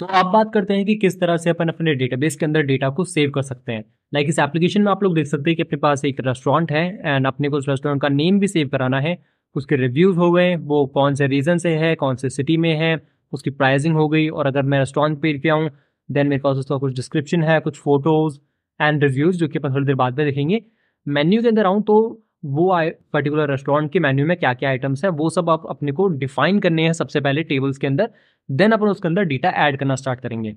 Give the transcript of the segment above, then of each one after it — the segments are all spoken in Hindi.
तो आप बात करते हैं कि किस तरह से अपन अपने डेटाबेस के अंदर डेटा को सेव कर सकते हैं लाइक इस एप्लीकेशन में आप लोग देख सकते हैं कि अपने पास एक रेस्टोरेंट है एंड अपने को उस रेस्टोरेंट का नेम भी सेव कराना है उसके रिव्यूज हो गए वो कौन से रीजन से है कौन से सिटी में है उसकी प्राइजिंग हो गई और अगर मैं रेस्टोरेंट पे गया आऊँ देन मेरे पास उसका कुछ डिस्क्रिप्शन है कुछ फोटोज एंड रिव्यूज जो कि अपन थोड़ी देर बाद में देखेंगे मेन्यू के अंदर आऊँ तो वो पर्टिकुलर रेस्टोरेंट के मेन्यू में क्या क्या आइटम्स हैं वो सब आप अपने को डिफाइन करने हैं सबसे पहले टेबल्स के अंदर देन अपन उसके अंदर डेटा ऐड करना स्टार्ट करेंगे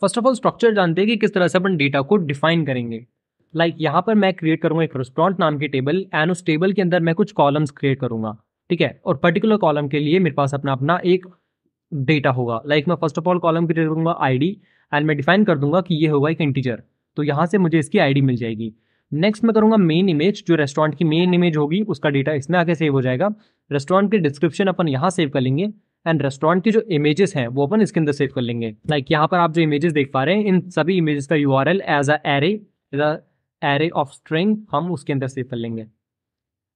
फर्स्ट ऑफ ऑल स्ट्रक्चर जानते हैं कि किस तरह से अपन डेटा को डिफाइन करेंगे लाइक like, यहाँ पर मैं क्रिएट करूँगा एक रेस्टोरेंट नाम की टेबल एंड उस टेबल के अंदर मैं कुछ कॉलम्स क्रिएट करूँगा ठीक है और पर्टिकुलर कॉलम के लिए मेरे पास अपना अपना एक डेटा होगा लाइक like, मैं first of all column create करूँगा आई एंड मैं डिफाइन कर दूंगा कि ये होगा एक इंटीजर तो यहाँ से मुझे इसकी आई मिल जाएगी नेक्स्ट मैं करूंगा मेन इमेज जो रेस्टोरेंट की मेन इमेज होगी उसका डेटा इसमें आके सेव हो जाएगा रेस्टोरेंट के डिस्क्रिप्शन अपन यहाँ सेव कर लेंगे एंड रेस्टोरेंट की जो इमेजेस हैं वो अपन इसके अंदर सेव कर लेंगे लाइक like यहाँ पर आप जो इमेजेस देख पा रहे हैं इन सभी इमेजेस का use as a array as a array of string हम उसके अंदर सेव कर लेंगे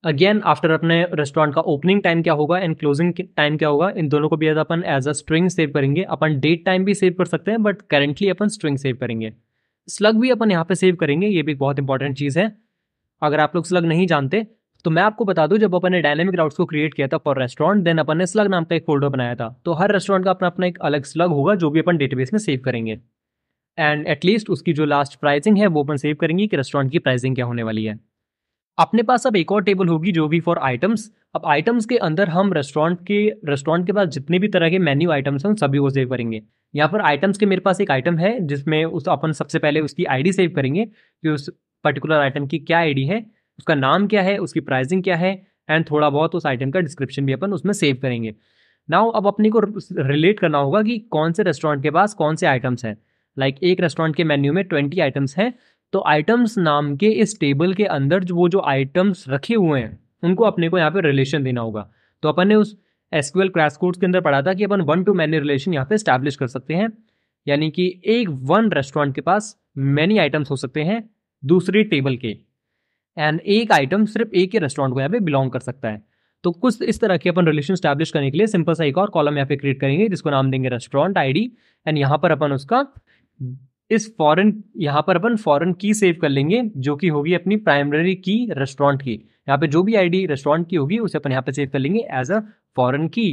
अगेन आफ्टर अपने रेस्टोरेंट का ओपनिंग टाइम क्या होगा एंड क्लोजिंग टाइम क्या होगा इन दोनों को भी अपन एज अ स्ट्रिंग सेव करेंगे अपन डेट टाइम भी सेव कर सकते हैं बट करेंटली अपन स्ट्रिंग सेव करेंगे स्लग भी अपन यहाँ पे सेव करेंगे ये भी एक बहुत इंपॉर्टेंट चीज़ है अगर आप लोग स्लग नहीं जानते तो मैं आपको बता दूं जब अपन ने डायनेमिक राउट्स को क्रिएट किया था फॉर रेस्टोरेंट देन अपन ने स्लग नाम का एक फोल्डर बनाया था तो हर रेस्टोरेंट का अपना अपना एक अलग स्लग होगा जो भी अपन डेटाबेस में सेव करेंगे एंड एटलीस्ट उसकी जो लास्ट प्राइसिंग है वो अपन सेव करेंगे कि रेस्टोरेंट की प्राइसिंग क्या होने वाली है अपने पास अब एक और टेबल होगी जो भी फॉर आइटम्स अब आइटम्स के अंदर हम रेस्टोरेंट के रेस्टोरेंट के पास जितने भी तरह के मेन्यू आइटम्स हैं सभी को सेव करेंगे यहाँ पर आइटम्स के मेरे पास एक आइटम है जिसमें उस अपन सबसे पहले उसकी आईडी सेव करेंगे कि उस पर्टिकुलर आइटम की क्या आईडी है उसका नाम क्या है उसकी प्राइसिंग क्या है एंड थोड़ा बहुत उस आइटम का डिस्क्रिप्शन भी अपन उसमें सेव करेंगे नाउ अब अपने को रिलेट करना होगा कि कौन से रेस्टोरेंट के पास कौन से आइटम्स हैं लाइक like, एक रेस्टोरेंट के मेन्यू में ट्वेंटी आइटम्स हैं तो आइटम्स नाम के इस टेबल के अंदर जो वो जो आइटम्स रखे हुए हैं उनको अपने को यहाँ पे रिलेशन देना होगा तो अपन ने उस एसक्यूएल क्रैश कोर्स के अंदर पढ़ा था कि अपन वन टू मैनी रिलेशन यहाँ पे स्टैब्लिश कर सकते हैं यानी कि एक वन रेस्टोरेंट के पास मैनी आइटम्स हो सकते हैं दूसरी टेबल के एंड एक आइटम सिर्फ एक ही रेस्टोरेंट को यहाँ पे बिलोंग कर सकता है तो कुछ इस तरह के अपन रिलेशन स्टैब्लिश करने के लिए सिंपल सा एक और कॉलम यहाँ पे क्रिएट करेंगे जिसको नाम देंगे रेस्टोरेंट आईडी एंड यहाँ पर अपन उसका इस फॉरेन यहाँ पर अपन फॉरेन की सेव कर लेंगे जो कि होगी अपनी प्राइमरी की रेस्टोरेंट की यहाँ पे जो भी आईडी रेस्टोरेंट की होगी उसे अपन यहाँ पे सेव कर लेंगे as a foreign key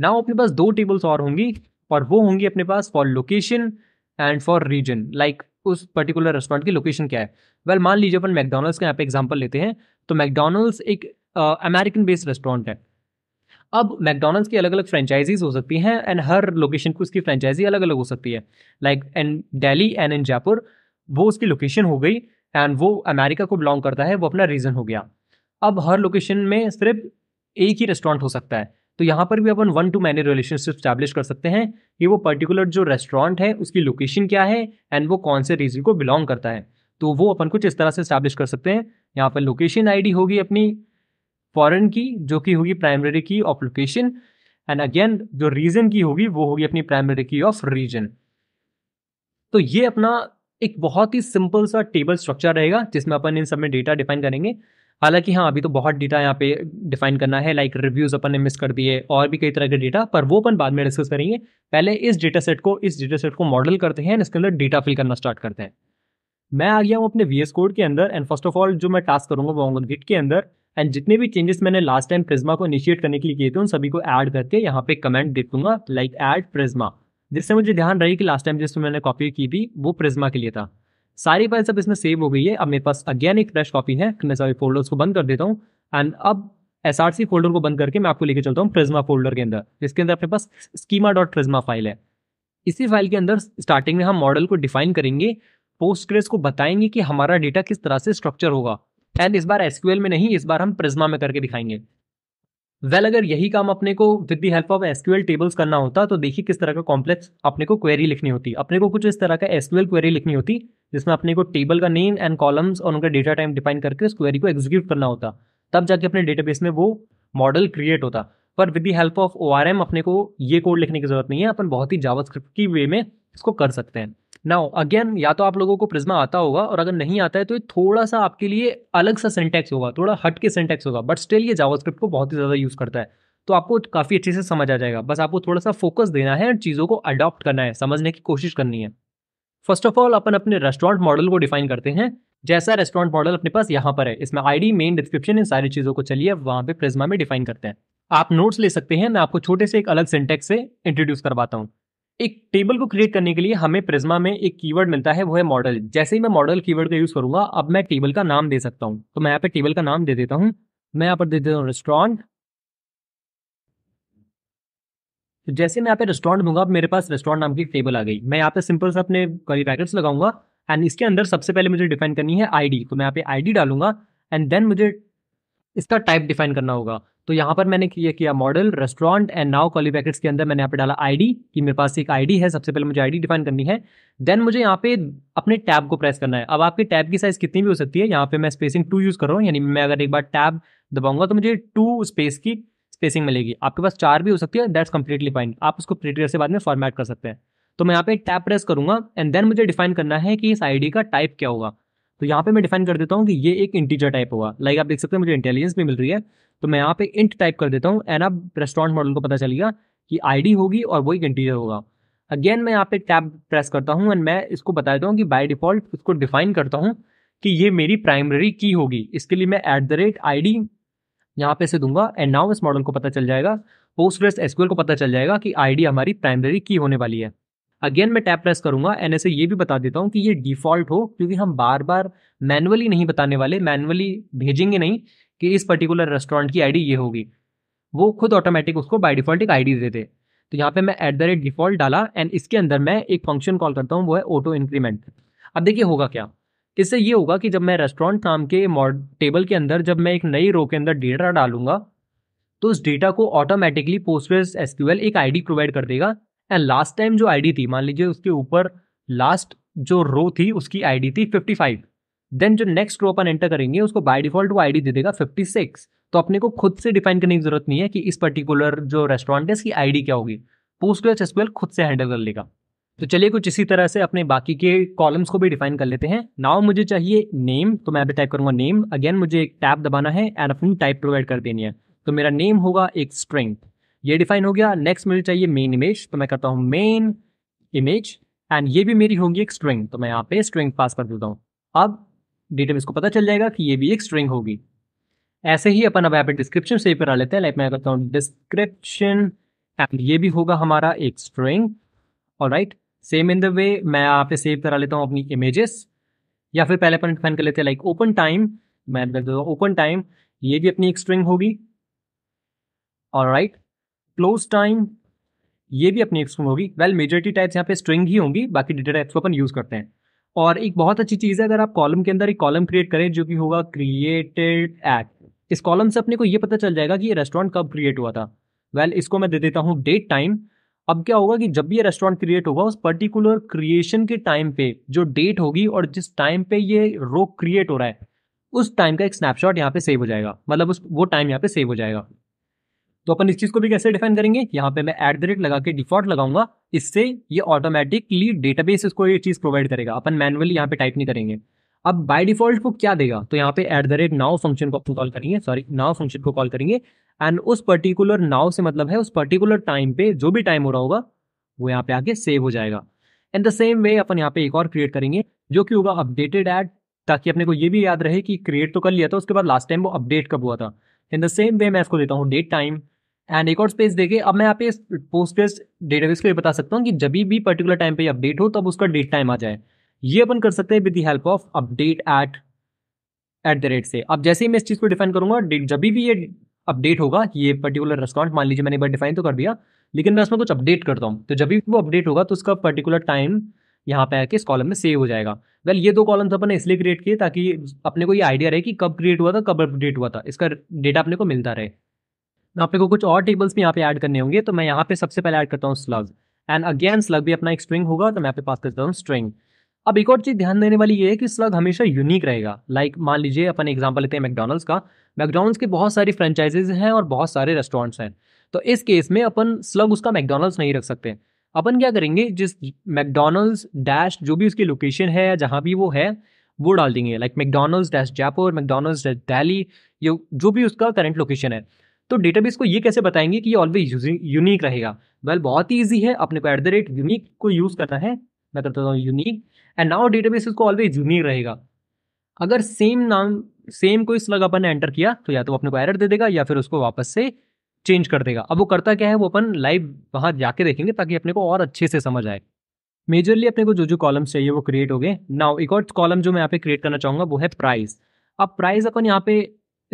now अपने पास दो टेबल्स और होंगी और वो होंगी अपने पास for location and for region like उस पर्टिकुलर रेस्टोरेंट की लोकेशन क्या है वेल well, मान लीजिए अपन मैकडोनल्ड्स का यहाँ पे एग्जाम्पल लेते हैं तो मैकडोनल्ड्स एक अमेरिकन बेस्ड रेस्टोरेंट है अब मैकडोनल्ड्स की अलग अलग फ्रेंचाइजीज हो सकती हैं एंड हर लोकेशन को उसकी फ्रेंचाइजी अलग अलग हो सकती है like and Delhi and in Jaipur वो उसकी लोकेशन हो गई एंड वो अमेरिका को बिलोंग करता है वो अपना रीजन हो गया अब हर लोकेशन में सिर्फ एक ही रेस्टोरेंट हो सकता है तो यहाँ पर भी अपन one to many relationship establish कर सकते हैं कि वो पर्टिकुलर जो रेस्टोरेंट है उसकी लोकेशन क्या है एंड वो कौन से रीजन को बिलोंग करता है तो वो अपन कुछ इस तरह से स्टैब्लिश कर सकते हैं यहाँ पर लोकेशन आईडी होगी अपनी फॉरन की जो कि होगी primary key of location and again जो रीजन की होगी वो होगी अपनी प्राइमरी की ऑफ रीजन तो ये अपना एक बहुत ही सिंपल सा टेबल स्ट्रक्चर रहेगा जिसमें अपन इन सब में डेटा डिफाइन करेंगे हालांकि हाँ अभी तो बहुत डेटा यहाँ पे डिफाइन करना है लाइक रिव्यूज़ अपन ने मिस कर दिए और भी कई तरह के डेटा पर वो अपन बाद में डिस्कस करेंगे पहले इस डेटा सेट को इस डेटा सेट को मॉडल करते हैं इसके अंदर डेटा फिल करना स्टार्ट करते हैं मैं आ गया हूँ अपने वी कोड के अंदर एंड फर्स्ट ऑफ ऑल जो मैं टास्क करूंगा वो गिट के अंदर एंड जितने भी चेंजेस मैंने लास्ट टाइम प्रिज्मा को इनिशिएट करने के लिए किए थे उन सभी को ऐड करके यहाँ पे कमेंट दे दूंगा लाइक एड प्रिज्मा जिससे मुझे ध्यान रही कि लास्ट टाइम जिसमें मैंने कॉपी की थी वो प्रिज्मा के लिए था सारी फाइल सब इसमें सेव हो गई है अब मेरे पास अगेन एक फ्रेश कॉपी है मैं सारी फोल्डर्स को बंद कर देता हूँ एंड अब एस फोल्डर को बंद करके मैं आपको लेके चलता हूँ प्रिज्मा फोल्डर के अंदर जिसके अंदर अपने पास स्कीमा डॉट प्रिज्मा फाइल है इसी फाइल के अंदर स्टार्टिंग में हम मॉडल को डिफाइन करेंगे क्रेस को बताएंगे कि हमारा डेटा किस तरह से स्ट्रक्चर होगा एंड इस बार एसक्यूएल में नहीं इस बार हम प्रिज्मा में करके दिखाएंगे वेल well, अगर यही काम अपने को with the help of SQL tables करना होता तो देखिए किस तरह का कॉम्प्लेक्स अपने को क्वेरी लिखनी होती अपने को कुछ इस तरह का एसक्यूएल क्वेरी लिखनी होती जिसमें अपने को टेबल का नेम एंड कॉलम्स और उनका डेटा टाइम डिफाइन करके उस क्वेरी को एग्जीक्यूट करना होता तब जाके अपने डेटाबेस में वो मॉडल क्रिएट होता पर with the help of O अपने को ये कोड लिखने की जरूरत नहीं है अपन बहुत ही जावा की वे में इसको कर सकते हैं नाउ अगेन या तो आप लोगों को प्रिज्मा आता होगा और अगर नहीं आता है तो ये थोड़ा सा आपके लिए अलग सा सेंटेक्स होगा थोड़ा हट के सेंटेक्स होगा बट स्टिल ये जावास्क्रिप्ट को बहुत ही ज़्यादा यूज़ करता है तो आपको काफ़ी अच्छे से समझ आ जाएगा बस आपको थोड़ा सा फोकस देना है और चीज़ों को अडॉप्ट करना है समझने की कोशिश करनी है फर्स्ट ऑफ ऑल अपन अपने रेस्टोरेंट मॉडल को डिफाइन करते हैं जैसा रेस्टोरेंट मॉडल अपने पास यहाँ पर है इसमें आईडी मेन डिस्क्रिप्शन इन सारी चीज़ों को चलिए वहाँ पे प्रिज्मा में डिफाइन करते हैं आप नोट्स ले सकते हैं मैं आपको छोटे से एक अलग सिंटेक्स से इंट्रोड्यूस करवाता हूँ एक टेबल को क्रिएट करने के लिए हमें प्रिज्मा में एक कीवर्ड मिलता है वो है मॉडल जैसे ही मैं मॉडल कीवर्ड का यूज करूंगा अब मैं टेबल का नाम दे सकता हूँ तो मैं यहाँ पे टेबल का नाम दे देता हूँ मैं यहाँ पर दे देता हूँ रेस्टोरेंट तो जैसे मैं यहाँ पे रेस्टोरेंट दूंगा अब मेरे पास रेस्टोरेंट नाम की टेबल आ गई मैं यहाँ पे सिंपल से अपने करी पैकेट लगाऊंगा एंड इसके अंदर सबसे पहले मुझे डिफाइन करनी है आईडी तो मैं यहाँ पे आईडी डालूंगा एंड देन मुझे इसका टाइप डिफाइन करना होगा तो यहाँ पर मैंने ये किया मॉडल रेस्टोरेंट एंड नाउ कॉली पैकेट्स के अंदर मैंने यहाँ पे डाला आईडी कि मेरे पास एक आईडी है सबसे पहले मुझे आईडी डिफाइन करनी है देन मुझे यहाँ पे अपने टैब को प्रेस करना है अब आपके टैब की साइज कितनी भी हो सकती है यहाँ पे मैं स्पेसिंग टू यूज़ कर रहा हूँ यानी मैं अगर एक बार टैब दबाऊंगा तो मुझे टू स्पेस की स्पेसिंग मिलेगी आपके पास चार भी हो सकती है दैट्स कंप्लीटली फाइन आप उसको प्रिटियर से बाद में फॉर्मेट कर सकते हैं तो मैं यहाँ पे टैब प्रेस करूंगा एंड देन मुझे डिफाइन करना है कि इस आईडी का टाइप क्या होगा तो यहाँ पे मैं डिफाइन कर देता हूँ कि ये एक इंटीजर टाइप होगा लाइक आप देख सकते हैं मुझे इंटेलिजेंस भी मिल रही है तो मैं यहाँ पे इंट टाइप कर देता हूँ एंड अब रेस्टोरेंट मॉडल को पता चलेगा कि आईडी होगी और वही इंटीजर होगा अगेन मैं यहाँ पे टैब प्रेस करता हूँ एंड मैं इसको बता देता हूँ कि बाई डिफॉल्ट इसको डिफाइन करता हूँ कि ये मेरी प्राइमरी की होगी इसके लिए मैं at the rate I D यहाँ पे से दूंगा एंड नाउ इस मॉडल को पता चल जाएगा पोस्ट पोस्टग्रेस एसक्यूएल को पता चल जाएगा कि आईडी हमारी प्राइमरी की होने वाली है अगेन मैं टैप प्रेस करूंगा एंड ऐसे ये भी बता देता हूँ कि ये डिफॉल्ट हो क्योंकि हम बार बार मैनुअली नहीं बताने वाले मैनुअली भेजेंगे नहीं कि इस पर्टिकुलर रेस्टोरेंट की आईडी ये होगी वो खुद ऑटोमेटिक उसको बाय डिफ़ॉल्ट एक आईडी देते तो यहाँ पे मैं एट द रेट डिफ़ॉल्ट डाला एंड इसके अंदर मैं एक फंक्शन कॉल करता हूँ वो है ऑटो इंक्रीमेंट अब देखिए होगा क्या इससे ये होगा कि जब मैं रेस्टोरेंट नाम के मॉड टेबल के अंदर जब मैं एक नई रो के अंदर डेटा डालूंगा तो उस डेटा को ऑटोमेटिकली पोस्टवेज एस एक आई प्रोवाइड कर देगा एंड लास्ट टाइम जो आई थी मान लीजिए उसके ऊपर लास्ट जो रो थी उसकी आई थी फिफ्टी देन जो नेक्स्ट रो अपन एंटर करेंगे उसको बाय डिफॉल्ट वो आईडी दे देगा 56 तो अपने को खुद से डिफाइन करने की जरूरत नहीं है कि इस पर्टिकुलर जो रेस्टोरेंट है इसकी आईडी क्या होगी पोस्ट एच एसक्यूएल खुद से हैंडल कर लेगा तो चलिए कुछ इसी तरह से अपने बाकी के कॉलम्स को भी डिफाइन कर लेते हैं नाउ मुझे चाहिए नेम तो मैं अभी टाइप करूंगा नेम अगेन मुझे एक टैप दबाना है एंड अपनी टाइप प्रोवाइड कर देनी है तो मेरा नेम होगा एक स्ट्रिंग ये डिफाइन हो गया नेक्स्ट मुझे चाहिए मेन इमेज तो मैं करता हूँ मेन इमेज एंड ये भी मेरी होगी एक स्ट्रिंग तो मैं यहाँ पे स्ट्रिंग पास कर देता हूँ अब डिटेल इसको पता चल जाएगा कि ये भी एक स्ट्रिंग होगी ऐसे ही अपन अब यहाँ पे डिस्क्रिप्शन सेव करा लेते हैं लाइक मैं करता हूँ डिस्क्रिप्शन एंड ये भी होगा हमारा एक स्ट्रिंग और right same in the way मैं यहाँ पे सेव करा लेता हूँ अपनी इमेजेस या फिर पहले अपन डिफाइन कर लेते हैं लाइक ओपन टाइम मैं कर देता हूँ ओपन टाइम ये भी अपनी एक स्ट्रिंग होगी और राइट क्लोज टाइम ये भी अपनी एक स्ट्रिंग होगी वेल मेजोरिटी टाइप्स यहाँ पे स्ट्रिंग ही होंगी बाकी डेटा टाइप्स को अपन यूज़ करते हैं और एक बहुत अच्छी चीज़ है अगर आप कॉलम के अंदर एक कॉलम क्रिएट करें जो कि होगा क्रिएटेड एट इस कॉलम से अपने को ये पता चल जाएगा कि ये रेस्टोरेंट कब क्रिएट हुआ था वेल well, इसको मैं दे देता हूँ डेट टाइम अब क्या होगा कि जब भी ये रेस्टोरेंट क्रिएट होगा उस पर्टिकुलर क्रिएशन के टाइम पे जो डेट होगी और जिस टाइम पे ये रोक क्रिएट हो रहा है उस टाइम का एक स्नैपशॉट यहाँ पे सेव हो जाएगा मतलब उस वो टाइम यहाँ पे सेव हो जाएगा तो अपन इस चीज को भी कैसे डिफाइन करेंगे यहाँ पे मैं एट द रेट लगा के डिफॉल्ट लगाऊंगा इससे ये ऑटोमेटिकली डेटाबेस इसको ये चीज प्रोवाइड करेगा अपन मैनुअली यहाँ पे टाइप नहीं करेंगे अब बाय डिफॉल्ट को क्या देगा तो यहाँ पे at the rate now function को कॉल करेंगे सॉरी नाव फंक्शन को कॉल करेंगे एंड उस पर्टिकुलर नाव से मतलब है उस पर्टिकुलर टाइम पे जो भी टाइम हो रहा होगा वो यहाँ पे आके सेव हो जाएगा इन द सेम वे अपन यहाँ पे एक और क्रिएट करेंगे जो कि होगा अपडेटेड एट ताकि अपने को ये भी याद रहे कि क्रिएट तो कर लिया था उसके बाद लास्ट टाइम वो अपडेट कब हुआ था इन द सेम वे मैं इसको देता हूँ डेट टाइम एंड एक और स्पेस देखे अब मैं यहाँ पे पोस्टर्स डेटाबेस को ये बता सकता हूँ कि जब भी पर्टिकुलर टाइम पे अपडेट हो तब उसका डेट टाइम आ जाए ये अपन कर सकते हैं with the help of update at at the rate से अब जैसे ही मैं इस चीज़ को डिफाइन करूंगा डेट जब भी ये अपडेट होगा ये पर्टिकुलर रेस्टोरेंट मान लीजिए मैंने एक बार डिफाइन तो कर दिया लेकिन मैं उसमें कुछ अपडेट करता हूँ तो जब भी वो अपडेट होगा तो उसका पर्टिकुलर टाइम यहाँ पे आके इस कॉलम में सेव हो जाएगा वेल ये दो कॉलम्स अपन ने इसलिए क्रिएट किए ताकि अपने को ये आइडिया रहे कि कब क्रिएट हुआ था कब अपडेट हुआ था इसका डेटा अपने को मिलता रहे तो आप को कुछ और टेबल्स भी यहाँ पे ऐड करने होंगे तो मैं यहाँ पे सबसे पहले ऐड करता हूँ स्लग एंड अगेन स्लग भी अपना एक स्ट्रिंग होगा तो मैं यहाँ पे पास करता हूँ स्ट्रिंग अब एक और चीज़ ध्यान देने वाली ये है कि स्लग हमेशा यूनिक रहेगा लाइक like, मान लीजिए अपन एग्जाम्पल लेते हैं मैकडोनल्ड्स का मैकडोनल्ड्स के बहुत सारी फ्रेंचाइजेज हैं और बहुत सारे रेस्टोरेंट्स हैं तो इस केस में अपन स्लग उसका मैकडोनल्ड्स नहीं रख सकते अपन क्या करेंगे जिस मैकडोनल्ड्स डैश जो भी उसकी लोकेशन है या जहाँ भी वो है वो डाल देंगे like McDonald's dash Jaipur McDonald's dash Delhi ये जो भी उसका करंट लोकेशन है तो डेटाबेस को ये कैसे बताएंगे कि ये ऑलवेज यूनिक रहेगा वेल बहुत ही ईजी है अपने को एट द रेट यूनिक को यूज़ करना है मैं करता हूँ यूनिक एंड नाउ डेटाबेस इसको ऑलवेज यूनिक रहेगा अगर सेम नाम सेम कोई स्लग अपन ने एंटर किया तो या तो अपने को एरर दे देगा या फिर उसको वापस से चेंज कर देगा अब वो करता क्या है वो अपन लाइव वहाँ जाके देखेंगे ताकि अपने को और अच्छे से समझ आए मेजरली अपने को जो जो कॉलम्स चाहिए वो क्रिएट हो गए नाउ एक और कॉलम जो मैं यहाँ पे क्रिएट करना चाहूँगा वो है प्राइस अब प्राइस अपन यहाँ पे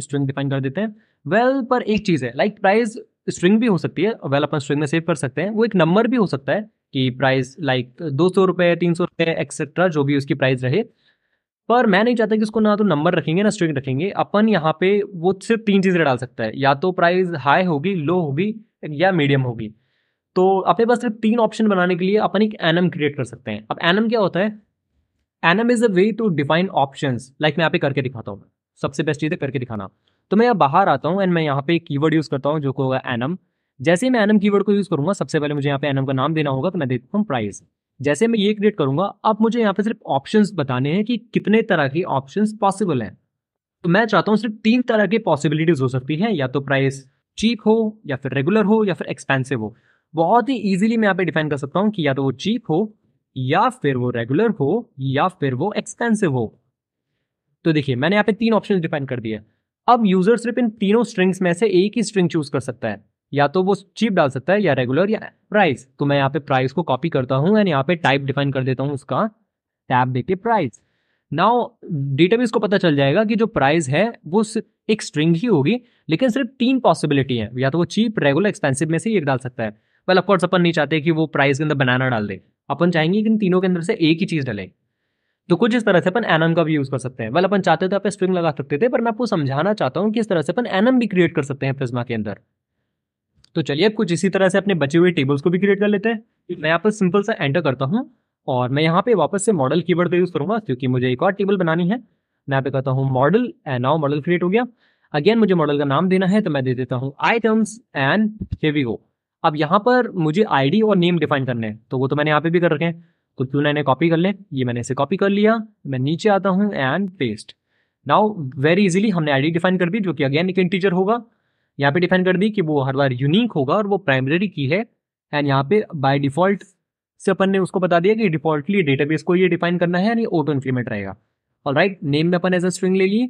स्ट्रिंग डिफाइन कर देते हैं वेल पर एक चीज़ है लाइक प्राइस स्ट्रिंग भी हो सकती है वेल अपन स्ट्रिंग में सेव कर सकते हैं वो एक नंबर भी हो सकता है कि प्राइस लाइक दो सौ रुपये तीन सौ रुपये एक्सेट्रा जो भी उसकी प्राइस रहे पर मैं नहीं चाहता कि उसको ना तो नंबर रखेंगे ना स्ट्रिंग रखेंगे अपन यहाँ पे वो सिर्फ तीन चीज़ें डाल सकता है या तो प्राइस हाई होगी लो होगी या मीडियम होगी तो अपने पास सिर्फ तीन ऑप्शन बनाने के लिए अपन एक एनम क्रिएट कर सकते हैं अब एनम क्या होता है enum is a way to define option like मैं यहाँ पे करके दिखाता हूँ सबसे बेस्ट चीज़ है करके दिखाना तो मैं यहाँ बाहर आता हूँ एंड मैं यहाँ पे कीवर्ड यूज़ करता हूँ जो को होगा एनम जैसे मैं एनम कीवर्ड को यूज़ करूँगा सबसे पहले मुझे यहाँ पे एनम का नाम देना होगा तो मैं देता हूँ प्राइस जैसे मैं ये क्रिएट करूँगा अब मुझे यहाँ पे सिर्फ ऑप्शन बताने हैं कि कितने तरह के ऑप्शन पॉसिबल हैं तो मैं चाहता हूँ सिर्फ तीन तरह की पॉसिबिलिटीज़ हो सकती हैं या तो प्राइस चीप हो या फिर रेगुलर हो या फिर एक्सपेंसिव हो बहुत ही ईजिली मैं यहाँ पे डिफाइन कर सकता हूँ कि या तो वो चीप हो या फिर वो रेगुलर हो या फिर वो एक्सपेंसिव हो तो देखिए मैंने यहाँ पे तीन ऑप्शन डिफाइन कर दिए अब यूजर सिर्फ इन तीनों स्ट्रिंग्स में से एक ही स्ट्रिंग चूज कर सकता है या तो वो चीप डाल सकता है या रेगुलर या प्राइस तो मैं यहाँ पे प्राइस को कॉपी करता हूँ एंड यहाँ पे टाइप डिफाइन कर देता हूँ उसका टैप देखिए प्राइस नाउ डेटाबेस को पता चल जाएगा कि जो प्राइस है वो एक स्ट्रिंग ही होगी लेकिन सिर्फ तीन पॉसिबिलिटी है या तो वो चीप रेगुलर एक्सपेंसिव में से एक डाल सकता है वेल ऑफकोर्स अपन नहीं चाहते कि वो प्राइस के अंदर बनाना डाल दे अपन चाहेंगे कि इन तीनों के अंदर से एक ही चीज़ डले तो कुछ इस तरह से अपन एनम का भी यूज़ कर सकते हैं वेल अपन चाहते तो आप स्ट्रिंग लगा सकते थे पर मैं आपको समझाना चाहता हूँ कि इस तरह से अपन एनम भी क्रिएट कर सकते हैं प्रिज्मा के अंदर तो चलिए अब कुछ इसी तरह से अपने बचे हुए टेबल्स को भी क्रिएट कर लेते हैं मैं यहाँ पर सिंपल सा एंटर करता हूँ और मैं यहाँ पे वापस से मॉडल कीवर्ड का यूज़ करूंगा क्योंकि मुझे एक और टेबल बनानी है मैं यहाँ पे कहता हूँ model and now model create हो गया अगेन मुझे मॉडल का नाम देना है तो मैं दे देता हूँ आइटम्स एंड हेवी गो अब यहाँ पर मुझे आईडी और नेम डिफाइन करने हैं तो वो तो मैंने यहाँ पे भी कर रखे हैं तो क्यों ना इन्हें कॉपी कर ले ये मैंने इसे कॉपी कर लिया मैं नीचे आता हूँ and paste now very easily हमने आईडी डिफाइन कर दी जो कि अगेन एक इंटीजर होगा यहाँ पे डिफाइन कर दी कि वो हर बार यूनिक होगा और वो प्राइमरी की है एंड यहाँ पे बाय डिफॉल्ट से अपन ने उसको बता दिया कि डिफॉल्टली डेटाबेस को ये डिफाइन करना है यानी ऑटो इंक्रीमेंट रहेगा और राइट नेम में अपन एज अ स्ट्रिंग ले ली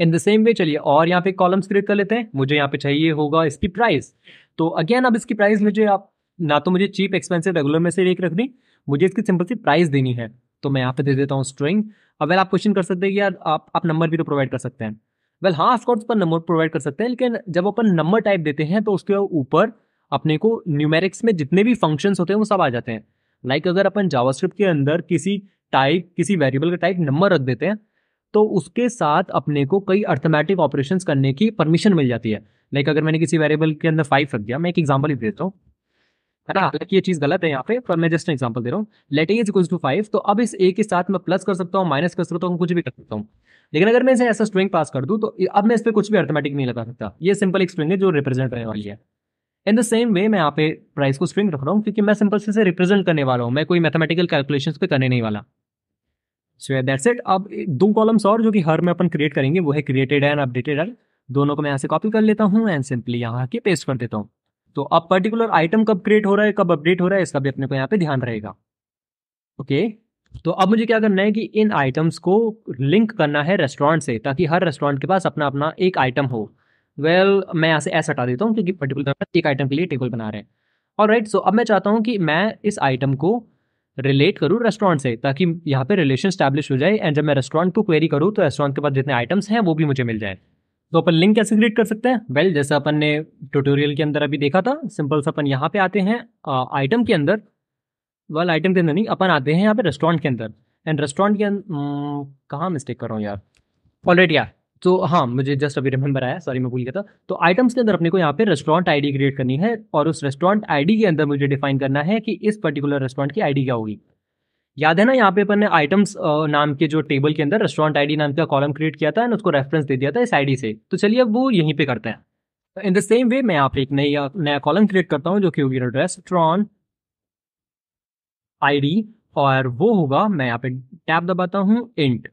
इन द सेम वे चलिए और यहाँ पे कॉलम्स क्रिएट कर लेते हैं मुझे यहाँ पे चाहिए होगा इसकी प्राइस तो अगेन अब इसकी प्राइस मुझे आप ना तो मुझे चीप एक्सपेंसिव रेगुलर में से एक रख दी मुझे इसकी सिंपल सी प्राइस देनी है तो मैं यहाँ पे दे देता हूँ स्ट्रिंग अब वेल आप क्वेश्चन कर सकते हैं कि यार आप आप नंबर भी तो प्रोवाइड कर सकते हैं वेल हाँ ऑफकोर्स पर नंबर प्रोवाइड कर सकते हैं लेकिन जब अपन नंबर टाइप देते हैं तो उसके ऊपर अपने को न्यूमेरिक्स में जितने भी फंक्शन होते हैं वो सब आ जाते हैं लाइक like अगर अपन जावास्क्रिप्ट के अंदर किसी टाइप किसी वेरिएबल का टाइप नंबर रख देते हैं तो उसके साथ अपने को कई अर्थमेटिक ऑपरेशंस करने की परमिशन मिल जाती है लाइक like अगर मैंने किसी वेरिएबल के अंदर फाइव रख दिया मैं एक एग्जांपल ही देता हूँ है ना हालांकि ये चीज गलत है यहाँ पे पर मैं जस्ट एग्जांपल दे रहा हूँ let as equal to five तो अब इस ए के साथ मैं प्लस कर सकता हूँ माइनस कर सकता हूँ कुछ भी कर सकता हूँ लेकिन अगर मैं इसे ऐसा स्ट्रिंग पास कर दूँ तो अब मैं इस पर कुछ भी अर्थमेटिक नहीं लगा सकता ये सिंपल एक स्ट्रिंग है जो रिप्रेजेंट करने वाली है इन द सेम वे मैं यहाँ पे प्राइस को स्ट्रिंग रख रहा हूँ क्योंकि मैं सिंपल से रिप्रेजेंट करने वाला हूँ मैं कोई मैथमेटिकल कैलकुलेशन पे करने नहीं वाला सो दैट्स इट अब दो कॉलम्स और जो कि हर में अपन क्रिएट करेंगे वो है क्रिएटेड एंड अपडेटेड एंड दोनों को मैं यहाँ से कॉपी कर लेता हूँ एंड सिंपली यहाँ आके पेस्ट कर देता हूँ तो अब पर्टिकुलर आइटम कब क्रिएट हो रहा है कब अपडेट हो रहा है इसका भी अपने को यहाँ पे ध्यान रहेगा ओके तो अब मुझे क्या करना है कि इन आइटम्स को लिंक करना है रेस्टोरेंट से ताकि हर रेस्टोरेंट के पास अपना अपना एक आइटम हो वेल well, मैं यहाँ से ऐसा हटा देता हूँ क्योंकि पर्टिकुलर एक आइटम के लिए टेबल बना रहे हैं और राइट सो अब मैं चाहता हूँ कि मैं इस आइटम को रिलेट करूँ रेस्टोरेंट से ताकि यहाँ पे रिलेशन स्टैब्लिश हो जाए एंड जब मैं रेस्टोरेंट को क्वेरी करूँ तो रेस्टोरेंट के पास जितने आइटम्स हैं वो भी मुझे मिल जाए तो अपन लिंक कैसे क्रिएट कर सकते हैं वेल well, जैसे अपन ने ट्यूटोरियल के अंदर अभी देखा था सिंपल से अपन यहाँ पे आते हैं आइटम के अंदर वेल well, आइटम के अंदर नहीं अपन आते हैं यहाँ पे रेस्टोरेंट के अंदर एंड रेस्टोरेंट के अंदर हम्म, कहाँ मिस्टेक कर रहा हूँ यार ऑलरेडी यार तो हाँ मुझे जस्ट अभी रिमेंबर आया सॉरी मैं भूल गया था तो आइटम्स के अंदर अपने को यहाँ पे रेस्टोरेंट आईडी क्रिएट करनी है और उस रेस्टोरेंट आईडी के अंदर मुझे डिफाइन करना है कि इस पर्टिकुलर रेस्टोरेंट की आईडी क्या होगी याद है ना यहाँ पे अपन ने आइटम्स नाम के जो टेबल के अंदर रेस्टोरेंट आईडी नाम का कॉलम क्रिएट किया था एंड उसको रेफरेंस दे दिया था इस आईडी से तो चलिए अब वो यहीं पे करते हैं इन द सेम वे मैं यहाँ पे एक नई नया कॉलम क्रिएट करता हूँ जो कि होगी रेस्टोरेंट आईडी और वो होगा मैं यहाँ पे टैब दबाता हूँ इंट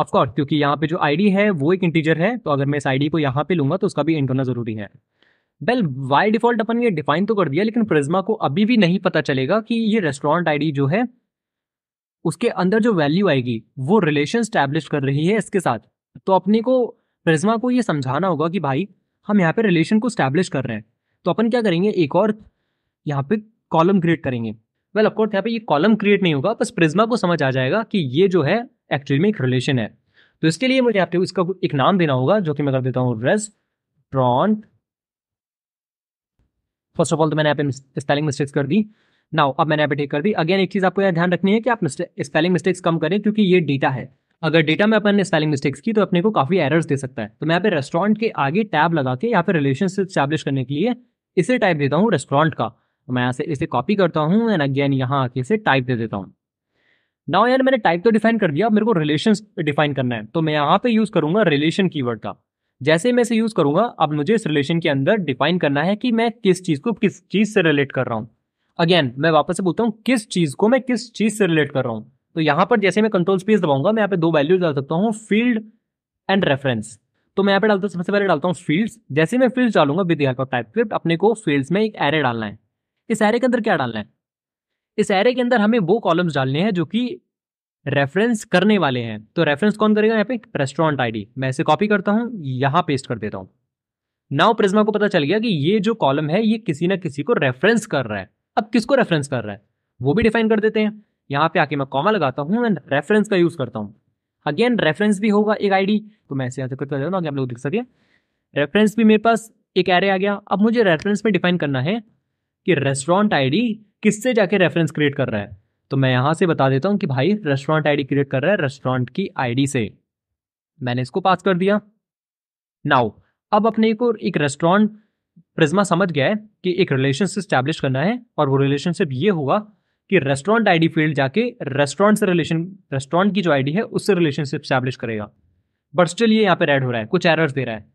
ऑफकोर्स क्योंकि यहाँ पे जो आईडी है वो एक इंटीजर है तो अगर मैं इस आईडी को यहाँ पे लूंगा तो उसका भी इंट होना जरूरी है वेल वाई डिफॉल्ट अपन ये डिफाइन तो कर दिया लेकिन प्रिज्मा को अभी भी नहीं पता चलेगा कि ये रेस्टोरेंट आईडी जो है उसके अंदर जो वैल्यू आएगी वो रिलेशन स्टैब्लिश कर रही है इसके साथ तो अपने को प्रिज्मा को ये समझाना होगा कि भाई हम यहाँ पे रिलेशन को स्टैब्लिश कर रहे हैं तो अपन क्या करेंगे एक और यहाँ पे कॉलम क्रिएट करेंगे वेल ऑफकोर्स यहाँ पे ये कॉलम क्रिएट नहीं होगा बस प्रिज्मा को समझ आ जाएगा कि ये जो है एक्चुअली में एक रिलेशन है तो इसके लिए मुझे आपको इसका एक नाम देना होगा जो कि मैं कर देता हूँ रेस ट्रॉन फर्स्ट ऑफ ऑल तो मैंने यहाँ पे स्पेलिंग मिस्टेक्स कर दी नाउ अब मैंने अपडेट कर दी अगेन एक चीज़ आपको यहाँ ध्यान रखनी है कि आप स्पेलिंग मिस्टेक्स कम करें क्योंकि ये डेटा है अगर डेटा में अपन ने स्पेलिंग मिस्टेक्स की तो अपने को काफ़ी एरर्स दे सकता है तो मैं यहाँ पे रेस्टोरेंट के आगे टैब लगा के यहाँ पे रिलेशनशिप स्टैब्लिश करने के लिए इसे टाइप देता हूँ रेस्टोरेंट का तो मैं यहाँ से इसे कॉपी करता हूँ एंड अगेन यहाँ आके इसे टाइप दे देता हूँ नाउ यार मैंने टाइप तो डिफाइन कर दिया अब मेरे को रिलेशन डिफाइन करना है तो मैं यहाँ पे यूज़ करूँगा रिलेशन की का जैसे मैं इसे यूज़ करूँगा अब मुझे इस रिलेशन के अंदर डिफाइन करना है कि मैं किस चीज़ को किस चीज़ से रिलेट कर रहा हूँ अगेन मैं वापस से बोलता हूँ किस चीज को मैं किस चीज से रिलेट कर रहा हूँ तो यहाँ पर जैसे मैं कंट्रोल स्पेस दबाऊंगा मैं यहाँ पे दो वैल्यूज डाल सकता हूँ फील्ड एंड रेफरेंस तो मैं यहाँ पे डालता हूँ सबसे पहले डालता हूँ फील्ड्स जैसे मैं फील्ड डालूंगा विद हेल्प ऑफ टाइपस्क्रिप्ट अपने को फील्ड्स में एक एरे डालना है इस एरे के अंदर क्या डालना है इस एरे के अंदर हमें वो कॉलम्स डालने हैं जो कि रेफरेंस करने वाले हैं तो रेफरेंस कौन करेगा यहाँ पे रेस्टोरेंट आईडी मैं इसे कॉपी करता हूँ यहाँ पेस्ट कर देता हूँ नाउ प्रिज्मा को पता चल गया कि ये जो कॉलम है ये किसी ना किसी को रेफरेंस कर रहा है अब किसको रेफरेंस कर रहा है वो भी डिफाइन कर देते हैं यहाँ पे आके मैं कॉमा लगाता हूँ एंड रेफरेंस का यूज़ करता हूँ अगेन रेफरेंस भी होगा एक आईडी तो मैं ऐसे यहाँ से करता जाता हूँ आप लोग दिख सके रेफरेंस भी मेरे पास एक एरे आ गया अब मुझे रेफरेंस में डिफाइन करना है कि रेस्टोरेंट आईडी किससे जाके रेफरेंस क्रिएट कर रहा है तो मैं यहाँ से बता देता हूँ कि भाई रेस्टोरेंट आईडी क्रिएट कर रहा है रेस्टोरेंट की आईडी से मैंने इसको पास कर दिया नाउ अब अपने को एक रेस्टोरेंट प्रिज्मा समझ गया है कि एक रिलेशनशिप स्टैब्लिश करना है और वो रिलेशनशिप ये होगा कि रेस्टोरेंट आईडी फील्ड जाके रेस्टोरेंट से रिलेशन रेस्टोरेंट की जो आईडी है उससे रिलेशनशिप स्टैब्लिश करेगा बट स्टिल ये यहाँ पे रेड हो रहा है कुछ एरर्स दे रहा है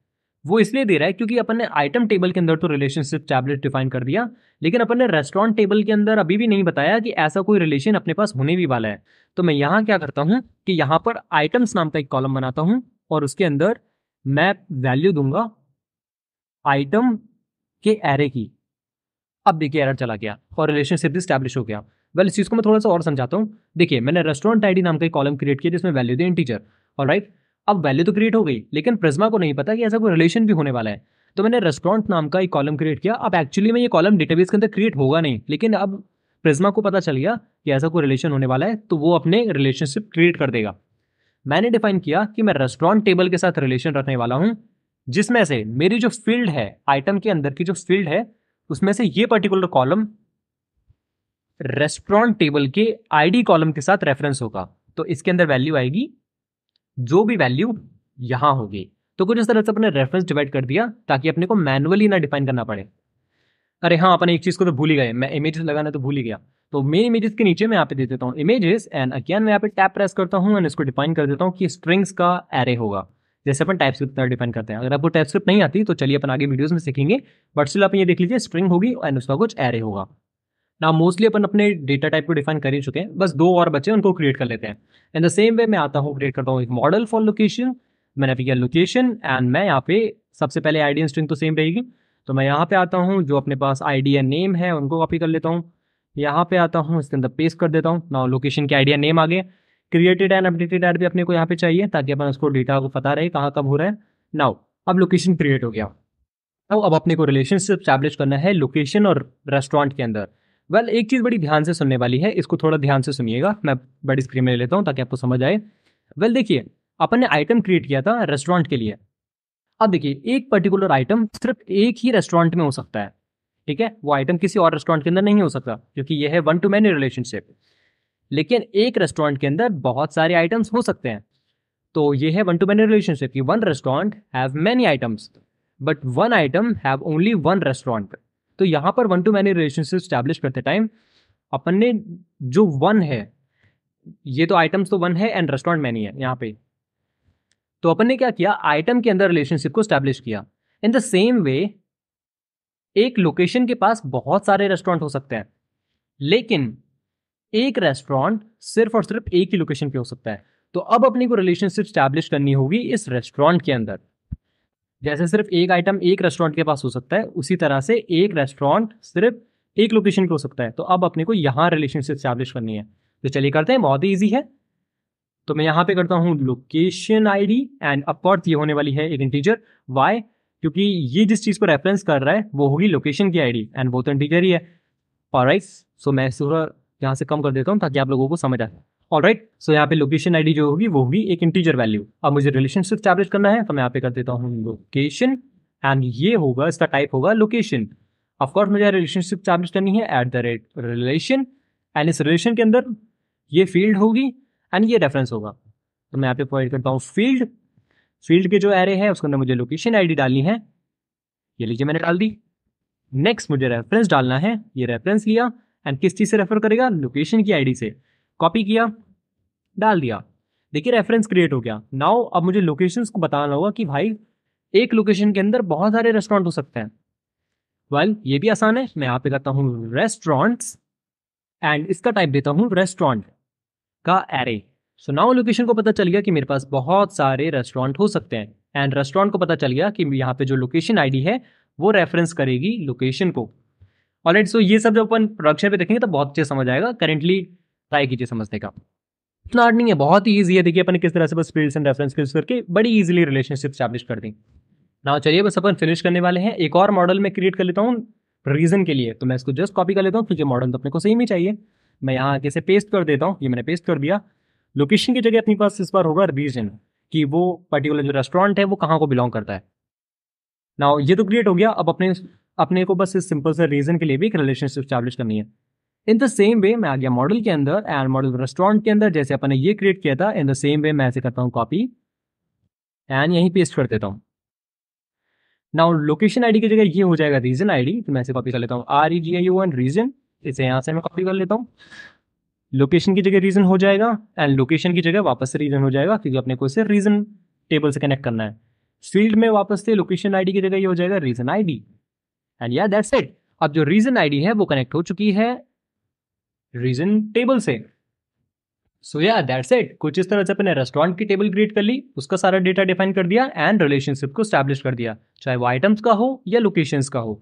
वो इसलिए दे रहा है क्योंकि अपन ने आइटम टेबल के अंदर तो रिलेशनशिप टैबलेट डिफाइन कर दिया लेकिन अपन ने रेस्टोरेंट टेबल के अंदर अभी भी नहीं बताया कि ऐसा कोई रिलेशन अपने पास होने भी वाला है तो मैं यहाँ क्या करता हूँ कि यहाँ पर आइटम्स नाम का एक कॉलम बनाता हूँ और उसके अंदर मैं वैल्यू दूंगा आइटम के एरे की अब देखिए एरर चला गया और रिलेशनशिप भी स्टैब्लिश हो गया वेल well, इस चीज़ को मैं थोड़ा सा और समझाता हूँ देखिए मैंने रेस्टोरेंट आईडी नाम का एक कॉलम क्रिएट किया जिसमें वैल्यू दी इंटीजर और राइट अब वैल्यू तो क्रिएट हो गई लेकिन प्रिज्मा को नहीं पता कि ऐसा कोई रिलेशन भी होने वाला है तो मैंने रेस्टोरेंट नाम का एक कॉलम क्रिएट किया अब एक्चुअली में ये कॉलम डेटाबेस के अंदर क्रिएट होगा नहीं लेकिन अब प्रिज्मा को पता चल गया कि ऐसा कोई रिलेशन होने वाला है तो वो अपने रिलेशनशिप क्रिएट कर देगा मैंने डिफाइन किया कि मैं रेस्टोरेंट टेबल के साथ रिलेशन रखने वाला हूँ जिसमें से मेरी जो फील्ड है आइटम के अंदर की जो फील्ड है उसमें से ये पर्टिकुलर कॉलम रेस्टोरेंट टेबल के आईडी कॉलम के साथ रेफरेंस होगा तो इसके अंदर वैल्यू आएगी जो भी वैल्यू यहां होगी तो कुछ इस तरह से अपने रेफरेंस डिवाइड कर दिया ताकि अपने को मैनुअली ना डिफाइन करना पड़े अरे हाँ अपने एक चीज़ को तो भूल ही गए मैं इमेजेस लगाना तो भूल ही गया तो मेन इमेजेस के नीचे मैं यहाँ पे दे देता हूँ इमेजेस एंड अगेन मैं यहाँ पे टैप प्रेस करता हूँ एंड इसको डिफाइन कर देता हूँ कि स्ट्रिंग्स का एरे होगा जैसे अपन टाइप स्क्रिप्ट तरह डिफाइन करते हैं अगर आपको टाइप स्क्रिप्ट नहीं आती तो चलिए अपन आगे वीडियोस में सीखेंगे बट स्टिल आप ये देख लीजिए स्ट्रिंग होगी एंड उसका कुछ एरे होगा ना मोस्टली अपन अपने डेटा टाइप को डिफाइन कर ही चुके हैं बस दो और बच्चे उनको क्रिएट कर लेते हैं एंड द सेम वे मैं आता हूँ क्रिएट करता हूँ एक मॉडल फॉर लोकेशन मैंने अभी किया लोकेशन एंड मैं यहाँ पे सबसे पहले आई स्ट्रिंग तो सेम रहेगी तो मैं यहाँ पे आता हूँ जो अपने पास आई नेम है उनको कॉपी कर लेता हूँ यहाँ पे आता हूँ इसके अंदर पेस्ट कर देता हूँ ना लोकेशन के आइडिया नेम आ गए क्रिएटेड एंड अपडेटेड एड भी अपने को यहाँ पे चाहिए ताकि अपन उसको डेटा को पता रहे कहाँ कब हो रहा है नाउ अब लोकेशन क्रिएट हो गया नाउ अब अपने को रिलेशनशिप स्टैब्लिश करना है लोकेशन और रेस्टोरेंट के अंदर वेल well, एक चीज़ बड़ी ध्यान से सुनने वाली है इसको थोड़ा ध्यान से सुनिएगा मैं बड़ी स्क्रीन में ले लेता हूँ ताकि आपको समझ आए वेल well, देखिए अपन ने आइटम क्रिएट किया था रेस्टोरेंट के लिए अब देखिए एक पर्टिकुलर आइटम सिर्फ एक ही रेस्टोरेंट में हो सकता है ठीक है वो आइटम किसी और रेस्टोरेंट के अंदर नहीं हो सकता क्योंकि यह है वन टू मैनी रिलेशनशिप लेकिन एक रेस्टोरेंट के अंदर बहुत सारे आइटम्स हो सकते हैं तो ये है वन टू मैनी रिलेशनशिप कि one restaurant have many items but one item have only one restaurant तो यहाँ पर one to many relationship establish करते टाइम अपन ने जो वन है ये तो आइटम्स तो वन है एंड रेस्टोरेंट मैनी है यहाँ पे तो अपन ने क्या किया आइटम के अंदर रिलेशनशिप को स्टैब्लिश किया इन द सेम वे एक लोकेशन के पास बहुत सारे रेस्टोरेंट हो सकते हैं लेकिन एक रेस्टोरेंट सिर्फ और सिर्फ एक ही लोकेशन पे हो सकता है तो अब अपने को रिलेशनशिप स्टैब्लिश करनी होगी इस रेस्टोरेंट के अंदर जैसे सिर्फ एक आइटम एक रेस्टोरेंट के पास हो सकता है उसी तरह से एक रेस्टोरेंट सिर्फ एक लोकेशन पे हो सकता है तो अब अपने को यहाँ रिलेशनशिप स्टैब्लिश करनी है तो चलिए करते हैं बहुत ही ईजी है तो मैं यहाँ पे करता हूँ लोकेशन आईडी एंड अपवर्थ ये होने वाली है एक इंटीजर वाई क्योंकि ये जिस चीज़ को रेफरेंस कर रहा है वो होगी लोकेशन की आईडी एंड वो तो इंटीजर ही है और राइट सो मैं यहाँ से कम कर देता हूँ ताकि आप लोगों को समझ आए ऑल राइट सो यहाँ पे लोकेशन आईडी जो होगी वो होगी एक इंटीजर वैल्यू अब मुझे रिलेशनशिप स्टैब्लिश करना है तो मैं यहाँ पे कर देता हूँ लोकेशन एंड ये होगा इसका टाइप होगा लोकेशन ऑफकोर्स मुझे रिलेशनशिप स्टैब्लिश करनी है at the rate relation and इस रिलेशन के अंदर ये फील्ड होगी एंड ये रेफरेंस होगा तो मैं यहाँ पे प्रोवाइड करता हूँ फील्ड फील्ड के जो एरे है उसके अंदर मुझे लोकेशन आई डालनी है ये लीजिए मैंने डाल दी नेक्स्ट मुझे रेफरेंस डालना है ये रेफरेंस लिया एंड किस चीज़ से रेफर करेगा लोकेशन की आईडी से कॉपी किया डाल दिया देखिए रेफरेंस क्रिएट हो गया नाउ अब मुझे लोकेशन को बताना होगा कि भाई एक लोकेशन के अंदर बहुत सारे रेस्टोरेंट हो सकते हैं वेल well, ये भी आसान है मैं यहाँ पे करता हूँ रेस्टोरेंट्स एंड इसका टाइप देता हूँ रेस्टोरेंट का एरे सो नाउ लोकेशन को पता चल गया कि मेरे पास बहुत सारे रेस्टोरेंट हो सकते हैं एंड रेस्टोरेंट को पता चल गया कि यहाँ पे जो लोकेशन आईडी है वो रेफरेंस करेगी लोकेशन को ऑलराइट सो ये सब जब अपन प्रोडक्शन पे देखेंगे तो बहुत अच्छे समझ आएगा करेंटली ट्राई कीजिए समझने का इतना हार्ड नहीं है बहुत ही ईजी है देखिए अपन किस तरह से बस फील्ड्स एंड रेफरेंस फील्ड्स करके बड़ी ईजिली रिलेशनशिप स्टैब्लिश कर दी ना चलिए बस अपन फिनिश करने वाले हैं एक और मॉडल में क्रिएट कर लेता हूँ रीजन के लिए तो मैं इसको जस्ट कॉपी कर लेता हूँ क्योंकि मॉडल तो अपने को सही में चाहिए मैं यहाँ आगे से पेस्ट कर देता हूँ ये मैंने पेस्ट कर दिया लोकेशन की जगह अपने पास इस बार होगा रीजन कि वो पर्टिकुलर जो रेस्टोरेंट है वो कहाँ को बिलोंग करता है ना ये तो क्रिएट हो गया अब अपने अपने को बस इस सिंपल से रीजन के लिए भी एक रिलेशनशिप स्टैब्लिश करनी है इन द सेम वे मैं आ गया मॉडल के अंदर एंड मॉडल रेस्टोरेंट के अंदर जैसे अपने ये क्रिएट किया था इन द सेम वे मैं ऐसे करता हूँ कॉपी एंड यहीं पेस्ट कर देता हूँ नाउ लोकेशन आईडी की जगह ये हो जाएगा रीजन आईडी तो मैं ऐसे कॉपी कर लेता हूँ R E G I one region इसे यहाँ से मैं कॉपी कर लेता हूँ लोकेशन की जगह रीजन हो जाएगा एंड लोकेशन की जगह वापस से रीजन हो जाएगा क्योंकि अपने को इसे रीजन टेबल से कनेक्ट करना है फील्ड में वापस से लोकेशन आईडी की जगह ये हो जाएगा रीजन आईडी एंड या दैट्स इट अब जो रीजन आईडी है वो कनेक्ट हो चुकी है रीजन टेबल से सो या दैट्स इट कुछ इस तरह से अपने रेस्टोरेंट की टेबल क्रिएट कर ली उसका सारा डेटा डिफाइन कर दिया एंड रिलेशनशिप को स्टैब्लिश कर दिया चाहे वो आइटम्स का हो या लोकेशन का हो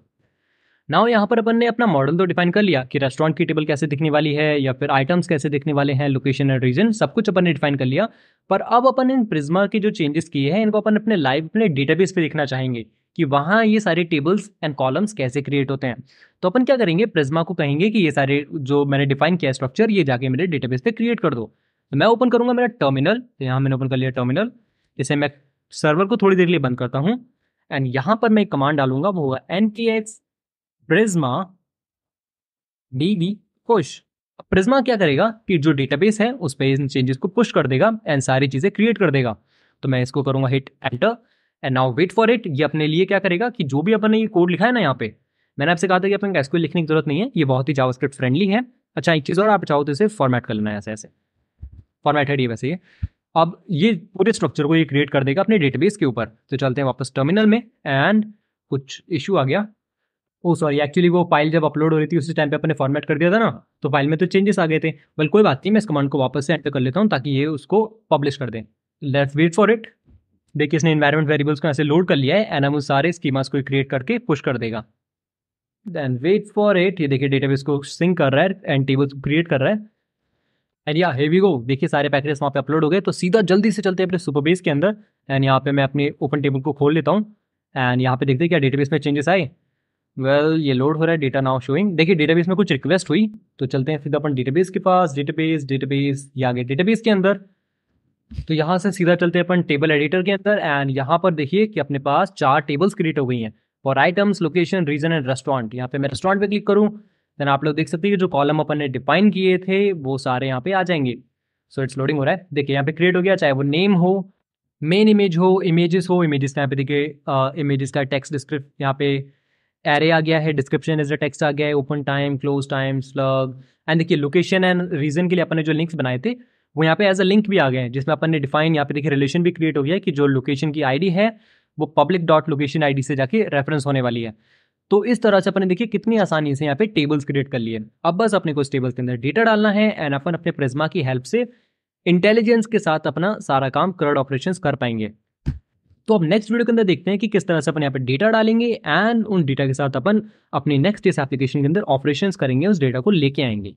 नाउ यहाँ पर अपन ने अपना मॉडल तो डिफाइन कर लिया कि रेस्टोरेंट की टेबल कैसे दिखने वाली है या फिर आइटम्स कैसे दिखने वाले हैं लोकेशन एंड रीजन सब कुछ अपन ने डिफाइन कर लिया पर अब अपन इन प्रिज्मा के जो चेंजेस किए हैं इनको अपन अपने लाइव अपने डेटाबेस पे देखना चाहेंगे कि वहाँ ये सारे टेबल्स एंड कॉलम्स कैसे क्रिएट होते हैं तो अपन क्या करेंगे प्रिज्मा को कहेंगे कि ये सारे जो मैंने डिफाइन किया स्ट्रक्चर ये जाके मेरे डेटाबेस पे क्रिएट कर दो तो मैं ओपन करूंगा मेरा टर्मिनल तो यहाँ मैंने ओपन कर लिया टर्मिनल जैसे मैं सर्वर को थोड़ी देर के लिए बंद करता हूँ एंड यहाँ पर मैं एक कमांड डालूंगा वो होगा N T X Prisma D B push Prisma क्या करेगा कि जो डेटाबेस है उस पर इन चेंजेस को पुश कर देगा एंड सारी चीज़ें क्रिएट कर देगा तो मैं इसको करूंगा hit enter and now wait for it ये अपने लिए क्या करेगा कि जो भी अपन ने ये कोड लिखा है ना यहाँ पे मैंने आपसे कहा था कि अपन को एसक्यूएल लिखने की जरूरत नहीं है ये बहुत ही जावास्क्रिप्ट फ्रेंडली है अच्छा एक चीज़ और आप चाहो तो इसे फॉर्मेट कर लेना है ऐसे ऐसे फॉर्मेट है ये वैसे ये अब ये पूरे स्ट्रक्चर को ये क्रिएट कर देगा अपने डेटाबेस के ऊपर तो चलते हैं वापस टर्मिनल में एंड कुछ इशू आ गया ओ सॉरी एक्चुअली वो फाइल जब अपलोड हो रही थी उसी टाइम पे अपने फॉर्मेट कर दिया था ना तो फाइल में तो चेंजेस आ गए थे बल कोई बात नहीं मैं इस कमांड को वापस से एंटर कर लेता हूँ ताकि ये उसको पब्लिश कर दें लेट्स वेट फॉर इट देखिए इसने इन्वायरमेंट वेरिएबल्स को ऐसे लोड कर लिया है एंड हम उस सारे स्कीमास को क्रिएट करके पुश कर देगा देन वेट फॉर इट ये देखिए डेटाबेस को सिंक कर रहा है एंड टेबल्स क्रिएट कर रहा है एंड या हेवी गो देखिए सारे पैकेजेस वहाँ पे अपलोड हो गए तो सीधा जल्दी से चलते हैं अपने सुपरबेस के अंदर एंड यहाँ पे मैं अपने ओपन टेबल को खोल लेता हूँ एंड यहाँ पे देखते हैं क्या डेटाबेस में चेंजेस आए वेल well, ये लोड हो रहा है डेटा नाउ शोइंग देखिए डेटाबेस में कुछ रिक्वेस्ट हुई तो चलते हैं फिर अपन डेटाबेस के पास डेटाबेस डेटाबेस या आगे डेटाबेस के अंदर तो यहाँ से सीधा चलते हैं अपन टेबल एडिटर के अंदर एंड यहाँ पर देखिए कि अपने पास चार टेबल्स क्रिएट हो गई हैं for items location region and restaurant यहाँ पे मैं रेस्टोरेंट पे क्लिक करूँ देन आप लोग देख सकते हैं जो कॉलम अपन ने डिफाइन किए थे वो सारे यहाँ पे आ जाएंगे सो इट्स लोडिंग हो रहा है देखिए यहाँ पे क्रिएट हो गया चाहे वो नेम हो मेन इमेज हो इमेजेस हो इमेजेस का यहाँ पे देखिए इमेजेस का टेक्स्ट डिस्क्रिप्ट यहाँ पे एरे आ गया है डिस्क्रिप्शन एज अ टेक्स्ट आ गया है open time close time slug and देखिए लोकेशन एंड रीजन के लिए अपने जो लिंक्स बनाए थे वो यहाँ पे एज अ लिंक भी आ गए हैं जिसमें अपन ने डिफाइन यहाँ पे देखिए रिलेशन भी क्रिएट हो गया है कि जो लोकेशन की आईडी है वो पब्लिक डॉट लोकेशन आईडी से जाके रेफरेंस होने वाली है तो इस तरह से अपने देखिए कितनी आसानी से यहाँ पे टेबल्स क्रिएट कर लिए अब बस अपने को इस के अंदर डेटा डालना है एंड अपन अपने प्रिज्मा की हेल्प से इंटेलिजेंस के साथ अपना सारा काम करड ऑपरेशन कर पाएंगे तो अब नेक्स्ट वीडियो के अंदर देखते हैं कि किस तरह से अपन यहाँ पे डेटा डालेंगे एंड उन डेटा के साथ अपन अपने नेक्स्ट इस एप्लीकेशन के अंदर ऑपरेशन करेंगे उस डेटा को लेके आएंगे